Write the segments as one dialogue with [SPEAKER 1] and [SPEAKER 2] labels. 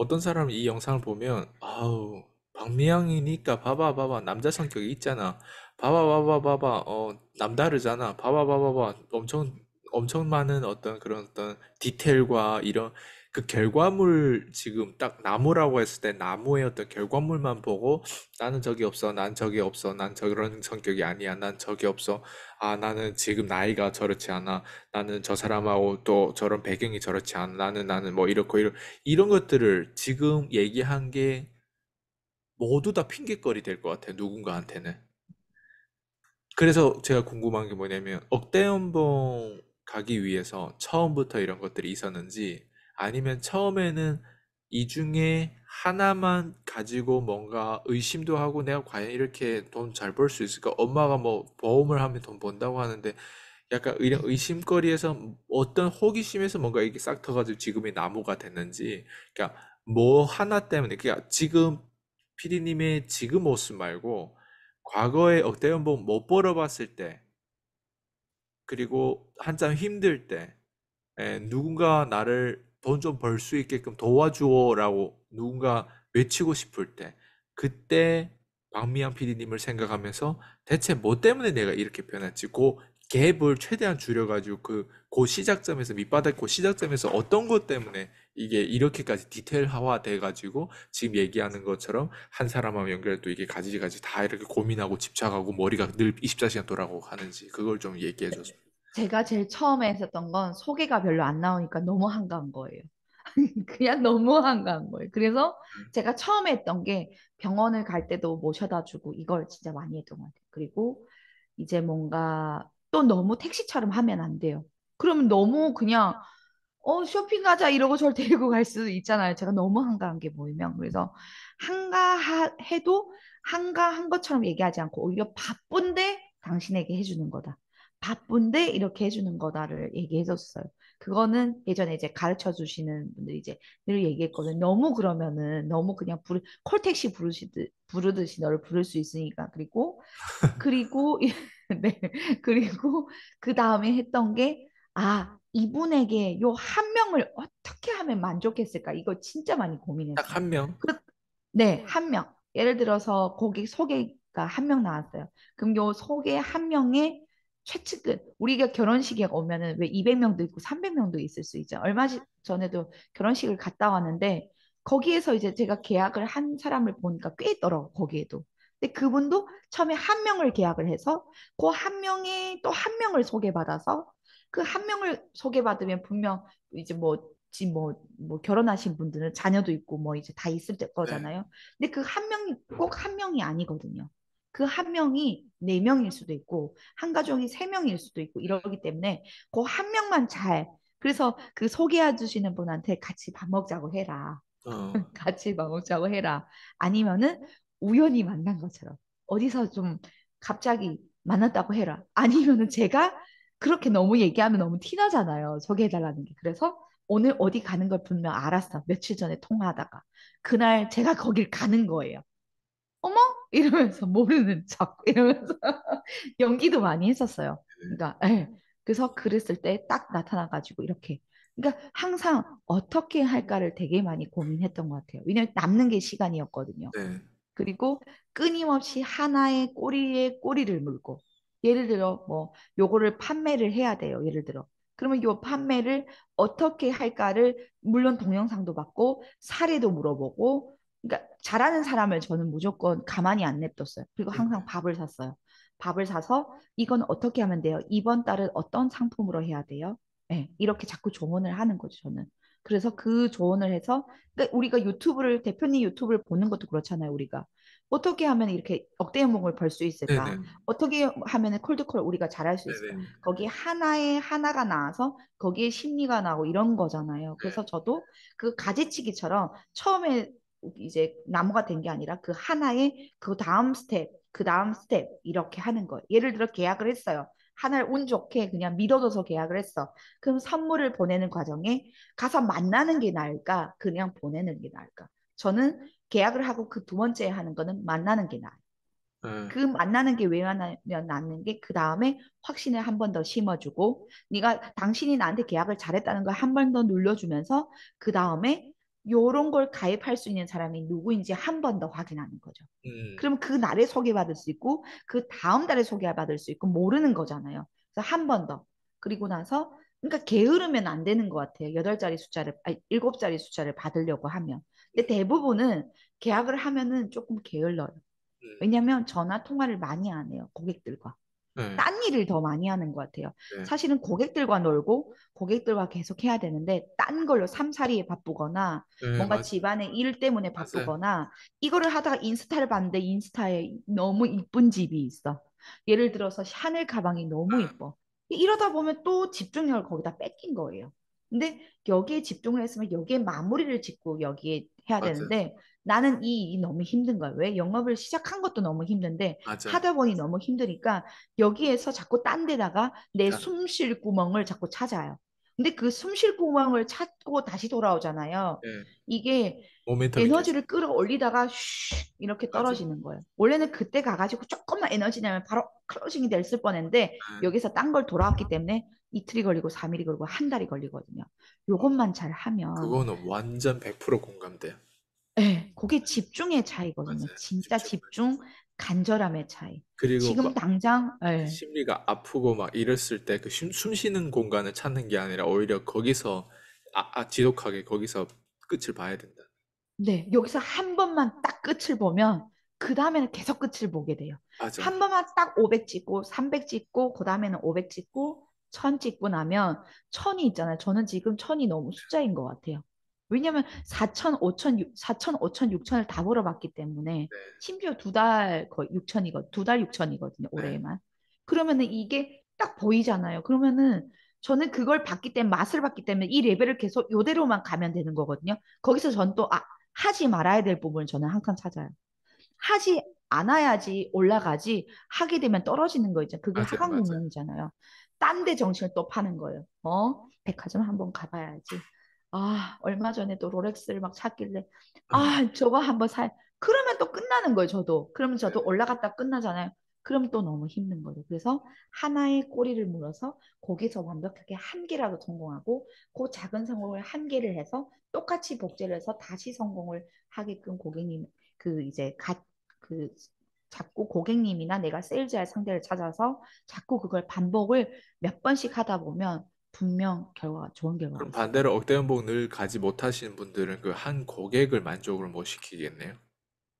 [SPEAKER 1] 어떤 사람은 이 영상을 보면 아우 박미양이니까 봐봐 봐봐 남자 성격이 있잖아 봐봐 봐봐 봐봐 어 남다르잖아 봐봐 봐봐 봐 엄청 엄청 많은 어떤 그런 어떤 디테일과 이런 그 결과물 지금 딱 나무라고 했을 때 나무의 어떤 결과물만 보고 나는 저기 없어, 난 저기 없어, 난 저런 성격이 아니야, 난 저기 없어, 아, 나는 지금 나이가 저렇지 않아, 나는 저 사람하고 또 저런 배경이 저렇지 않아, 나는 나는 뭐 이렇고 이런, 이런 것들을 지금 얘기한 게 모두 다 핑계거리 될 것 같아, 누군가한테는. 그래서 제가 궁금한 게 뭐냐면 억대 연봉 가기 위해서 처음부터 이런 것들이 있었는지 아니면 처음에는 이 중에 하나만 가지고 뭔가 의심도 하고 내가 과연 이렇게 돈 잘 벌 수 있을까? 엄마가 뭐 보험을 하면 돈 번다고 하는데 약간 이런 의심거리에서 어떤 호기심에서 뭔가 이게 싹 터가지고 지금의 나무가 됐는지 그러니까 뭐 하나 때문에 그러니까 지금 피디님의 지금 모습 말고 과거에 억대연봉 못 뭐, 뭐 벌어봤을 때 그리고 한참 힘들 때 에, 예, 누군가 나를 돈좀벌수 있게끔 도와주어라고 누군가 외치고 싶을 때 그때 박미양 PD님을 생각하면서 대체 뭐 때문에 내가 이렇게 변했지? 그 갭을 최대한 줄여가지고 그, 그 시작점에서 밑바닥 그 시작점에서 어떤 것 때문에 이게 이렇게까지 디테일화 돼가지고 지금 얘기하는 것처럼 한 사람하고 연결해 도 이게 가지가지 다 이렇게 고민하고 집착하고 머리가 늘 24시간 돌아가고 하는지 그걸 좀 얘기해 네. 줬습니다.
[SPEAKER 2] 제가 제일 처음에 했었던 건 소개가 별로 안 나오니까 너무 한가한 거예요. 그냥 너무 한가한 거예요. 그래서 음. 제가 처음에 했던 게 병원을 갈 때도 모셔다 주고 이걸 진짜 많이 했던 것 같아요. 그리고 이제 뭔가 또 너무 택시처럼 하면 안 돼요. 그러면 너무 그냥 어 쇼핑 가자 이러고 저를 데리고 갈 수도 있잖아요. 제가 너무 한가한 게 보이면 그래서 한가해도 한가한 것처럼 얘기하지 않고 오히려 바쁜데 당신에게 해주는 거다. 바쁜데 이렇게 해주는 거다를 얘기해줬어요. 그거는 예전에 이제 가르쳐 주시는 분들이 이제 늘 얘기했거든. 요 너무 그러면은 너무 그냥 부르 콜택시 부르시듯 부르듯이 너를 부를 수 있으니까 그리고 그리고 네 그리고 그 다음에 했던 게 아 이분에게 요 한 명을 어떻게 하면 만족했을까 이거 진짜 많이 고민했어요.
[SPEAKER 1] 딱 한 명. 그,
[SPEAKER 2] 네한 명. 예를 들어서 고객 소개가 한 명 나왔어요. 그럼 요 소개 한명의 최측근 우리가 결혼식에 오면은 왜 200명도 있고 300명도 있을 수 있죠. 얼마 전에도 결혼식을 갔다 왔는데 거기에서 이제 제가 계약을 한 사람을 보니까 꽤 있더라고 거기에도. 근데 그분도 처음에 한 명을 계약을 해서 그 한 명에 또한 명을 소개받아서 그 한 명을 소개받으면 분명 이제 뭐 지금 뭐, 뭐 결혼하신 분들은 자녀도 있고 뭐 이제 다 있을 네. 거잖아요. 근데 그 한 명이 꼭 한 명이 아니거든요. 그한 명이 네 명일 수도 있고 한가정이세 명일 수도 있고 이러기 때문에 그 한 명만 잘 그래서 그 소개해 주시는 분한테 같이 밥 먹자고 해라. 어. 같이 밥 먹자고 해라. 아니면은 우연히 만난 것처럼 어디서 좀 갑자기 만났다고 해라. 아니면은 제가 그렇게 너무 얘기하면 너무 티나잖아요. 소개해달라는 게. 그래서 오늘 어디 가는 걸 분명 알았어. 며칠 전에 통화하다가. 그날 제가 거길 가는 거예요. 어머 이러면서 모르는 척 이러면서 연기도 많이 했었어요. 네. 그러니까 네. 그래서 그랬을 때 딱 나타나가지고 이렇게 그러니까 항상 어떻게 할까를 되게 많이 고민했던 것 같아요. 왜냐면 남는 게 시간이었거든요. 네. 그리고 끊임없이 하나의 꼬리에 꼬리를 물고 예를 들어 뭐 요거를 판매를 해야 돼요. 예를 들어 그러면 요 판매를 어떻게 할까를 물론 동영상도 봤고 사례도 물어보고 그러니까 잘하는 사람을 저는 무조건 가만히 안 냅뒀어요. 그리고 네. 항상 밥을 샀어요. 밥을 사서 이건 어떻게 하면 돼요? 이번 달은 어떤 상품으로 해야 돼요? 네, 이렇게 자꾸 조언을 하는 거죠, 저는. 그래서 그 조언을 해서 그러니까 우리가 유튜브를 대표님 유튜브를 보는 것도 그렇잖아요, 우리가. 어떻게 하면 이렇게 억대 연봉을 벌 수 있을까? 네네. 어떻게 하면 콜드콜 우리가 잘할 수 있을까? 네네. 거기 하나에 하나가 나와서 거기에 심리가 나고 이런 거잖아요. 그래서 저도 그 가지치기처럼 처음에 이제 나무가 된 게 아니라 그 하나의 그 다음 스텝, 그 다음 스텝 이렇게 하는 거예요. 예를 들어 계약을 했어요. 하나를 운 좋게 그냥 믿어줘서 계약을 했어. 그럼 선물을 보내는 과정에 가서 만나는 게 나을까? 그냥 보내는 게 나을까? 저는 계약을 하고 그 두 번째 하는 거는 만나는 게 나아요. 네. 그 만나는 게 왜 만나면 게그 다음에 확신을 한 번 더 심어주고 네가 당신이 나한테 계약을 잘했다는 걸 한 번 더 눌러주면서 그 다음에 요런 걸 가입할 수 있는 사람이 누구인지 한 번 더 확인하는 거죠. 음. 그럼 그 날에 소개받을 수 있고 그 다음 달에 소개받을 수 있고 모르는 거잖아요. 그래서 한 번 더. 그리고 나서 그러니까 게으르면 안 되는 것 같아요. 여덟 자리 숫자를 아니 일곱 자리 숫자를 받으려고 하면. 근데 대부분은 계약을 하면은 조금 게을러요. 음. 왜냐하면 전화 통화를 많이 안 해요 고객들과. 예. 딴 일을 더 많이 하는 것 같아요. 네. 사실은 고객들과 놀고 고객들과 계속 해야 되는데 딴 걸로 삼사리에 바쁘거나 네, 뭔가 맞... 집안의 일 때문에 바쁘거나 맞아요. 이거를 하다가 인스타를 봤는데 인스타에 너무 이쁜 집이 있어. 예를 들어서 샤넬 가방이 너무 아. 이뻐. 이러다 보면 또 집중력을 거기다 뺏긴 거예요. 근데 여기에 집중을 했으면 여기에 마무리를 짓고 여기에 해야 맞아요. 되는데 나는 이 일이 너무 힘든 거야. 왜? 영업을 시작한 것도 너무 힘든데 맞아 하다 보니 너무 힘드니까 여기에서 자꾸 딴 데다가 내숨쉴 그러니까. 구멍을 자꾸 찾아요. 근데 그숨쉴 구멍을 찾고 다시 돌아오잖아요. 네. 이게 에너지를 끌어올리다가 슉 이렇게 떨어지는 거예요. 원래는 그때 가가지고 조금만 에너지내면 바로 클로징이 됐을 뻔했는데 네. 여기서 딴 걸 돌아왔기 때문에 이틀이 걸리고 삼일이 걸리고 한 달이 걸리거든요. 요것만 잘 하면 그거는
[SPEAKER 1] 완전 100% 공감돼요.
[SPEAKER 2] 예, 네, 그게 집중의 차이거든요. 맞아요. 진짜 집중, 간절함의 차이. 그리고 지금 당장 네.
[SPEAKER 1] 심리가 아프고 막 이랬을 때 그 숨 쉬는 공간을 찾는 게 아니라 오히려 거기서 아, 아, 지독하게 거기서 끝을 봐야 된다.
[SPEAKER 2] 네, 여기서 한 번만 딱 끝을 보면 그 다음에는 계속 끝을 보게 돼요. 맞아. 한 번만 딱 500 찍고 300 찍고 그 다음에는 500 찍고 천 찍고 나면 천이 있잖아요. 저는 지금 천이 너무 숫자인 것 같아요. 왜냐면 4천, 5천, 4천, 5천, 6천을 다 벌어봤기 때문에 네. 심지어 두 달 거의 6천이거 두달 6천이거든요 올해만. 에 그러면은 이게 딱 보이잖아요. 그러면은 저는 그걸 봤기 때문에 맛을 봤기 때문에 이 레벨을 계속 요대로만 가면 되는 거거든요. 거기서 전 또 아, 하지 말아야 될 부분을 저는 항상 찾아요. 하지 않아야지 올라가지 하게 되면 떨어지는 거 있잖아요. 그게 하강 능력이잖아요딴 데 정신을 또 파는 거예요. 어? 백화점 한번 가봐야지. 아, 얼마 전에 또 롤렉스를 막 찾길래 네. 아, 저거 한번 살. 그러면 또 끝나는 거예요, 저도. 그러면 저도 네. 올라갔다 끝나잖아요. 그럼 또 너무 힘든 거죠. 그래서 하나의 꼬리를 물어서 거기서 완벽하게 한 개라도 성공하고 그 작은 성공을 한 개를 해서 똑같이 복제를 해서 다시 성공을 하게끔 고객님 그 이제 갓그 자꾸 고객님이나 내가 세일즈할 상대를 찾아서 자꾸 그걸 반복을 몇 번씩 하다 보면 분명 결과가 좋은 결과가 그럼 있을
[SPEAKER 1] 거예요. 반대로 억대 연봉 늘 가지 못하시는 분들은 그 한 고객을 만족을 못 뭐 시키겠네요.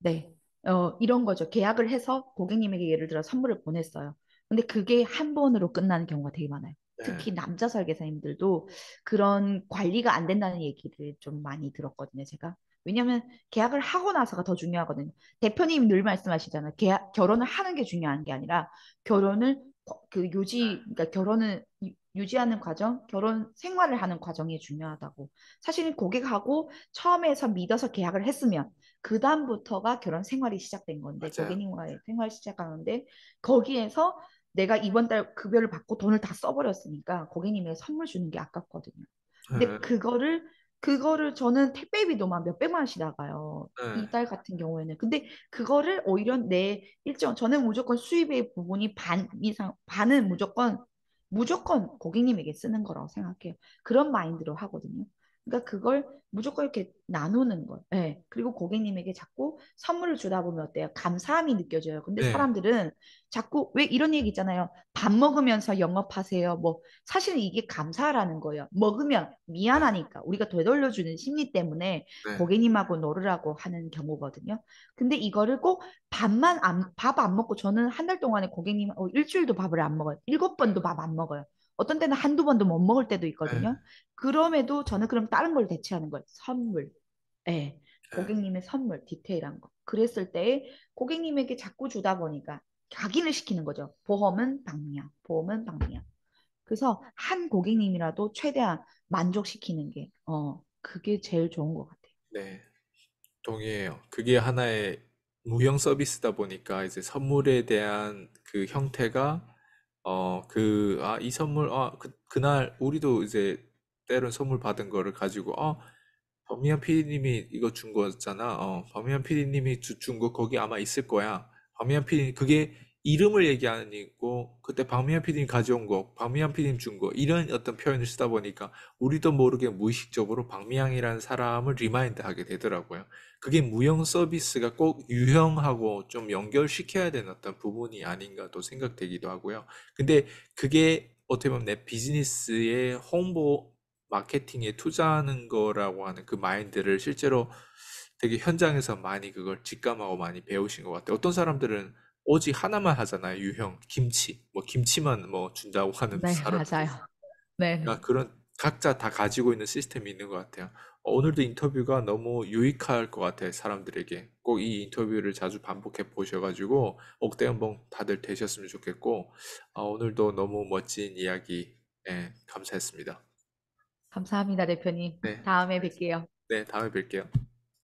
[SPEAKER 2] 네. 어, 이런 거죠. 계약을 해서 고객님에게 예를 들어 선물을 보냈어요. 근데 그게 한 번으로 끝나는 경우가 되게 많아요. 네. 특히 남자 설계사님들도 그런 관리가 안 된다는 얘기를 좀 많이 들었거든요, 제가. 왜냐하면 계약을 하고 나서가 더 중요하거든요. 대표님 늘 말씀하시잖아요. 계약, 결혼을 하는 게 중요한 게 아니라 결혼을 그 요지, 그러니까 결혼은 유지하는 과정, 결혼 생활을 하는 과정이 중요하다고. 사실은 고객하고 처음에서 믿어서 계약을 했으면 그 다음부터가 결혼 생활이 시작된 건데 맞아요. 고객님과의 생활 시작하는데 거기에서 내가 이번 달 급여를 받고 돈을 다 써버렸으니까 고객님에게 선물 주는 게 아깝거든요. 근데 네. 그거를 그거를 저는 택배비도막몇 백만 원씩 나가요. 네. 이달 같은 경우에는. 근데 그거를 오히려 내 일정 저는 무조건 수입의 부분이 반 이상 반은 무조건 무조건 고객님에게 쓰는 거라고 생각해요. 그런 마인드로 하거든요. 그러니까 그걸 무조건 이렇게 나누는 거. 예. 그리고 고객님에게 자꾸 선물을 주다 보면 어때요? 감사함이 느껴져요. 근데 네. 사람들은 자꾸 왜 이런 얘기 있잖아요. 밥 먹으면서 영업하세요. 뭐 사실 이게 감사라는 거예요. 먹으면 미안하니까 우리가 되돌려주는 심리 때문에 네. 고객님하고 놀으라고 하는 경우거든요. 근데 이거를 꼭 밥만 안 밥 안 먹고 저는 한 달 동안에 고객님 어, 일주일도 밥을 안 먹어요. 일곱 번도 밥 안 먹어요. 어떤 때는 한두 번도 못 먹을 때도 있거든요. 네. 그럼에도 저는 그럼 다른 걸 대체하는 거예요. 선물. 예. 네. 고객님의 선물, 디테일한 거. 그랬을 때 고객님에게 자꾸 주다 보니까 각인을 시키는 거죠. 보험은 방미야, 보험은 방미야. 그래서 한 고객님이라도 최대한 만족시키는 게, 어, 그게 제일 좋은 것 같아요.
[SPEAKER 1] 네. 동의해요. 그게 하나의 무형 서비스다 보니까 이제 선물에 대한 그 형태가 어, 그, 아, 이 선물, 아, 그, 그날 우리도 이제 때론 선물 받은 거를 가지고, 어, 범이한 PD님이 이거 준거잖아 어, 범이한 PD님이 주, 준 거 거기 아마 있을 거야. 범이한 PD, 그게 이름을 얘기하는 있고 그때 박미현 PD님 가져온 거, 박미현 PD님 준 거, 이런 어떤 표현을 쓰다 보니까 우리도 모르게 무의식적으로 박미향이라는 사람을 리마인드 하게 되더라고요. 그게 무형 서비스가 꼭 유형하고 좀 연결시켜야 되는 어떤 부분이 아닌가 도 생각되기도 하고요. 근데 그게 어떻게 보면 내 비즈니스의 홍보 마케팅에 투자하는 거라고 하는 그 마인드를 실제로 되게 현장에서 많이 그걸 직감하고 많이 배우신 것 같아요. 어떤 사람들은 오직 하나만 하잖아요. 유형 김치. 뭐 김치만 뭐 준다고 하는 네, 사람.
[SPEAKER 2] 맞아요. 네.
[SPEAKER 1] 그러니까 그런 각자 다 가지고 있는 시스템이 있는 것 같아요. 어, 오늘도 인터뷰가 너무 유익할 것 같아요. 사람들에게. 꼭 이 인터뷰를 자주 반복해 보셔가지고 억대 한번 다들 되셨으면 좋겠고 어, 오늘도 너무 멋진 이야기 예, 감사했습니다.
[SPEAKER 2] 감사합니다, 대표님. 네. 다음에 뵐게요.
[SPEAKER 1] 네, 다음에 뵐게요.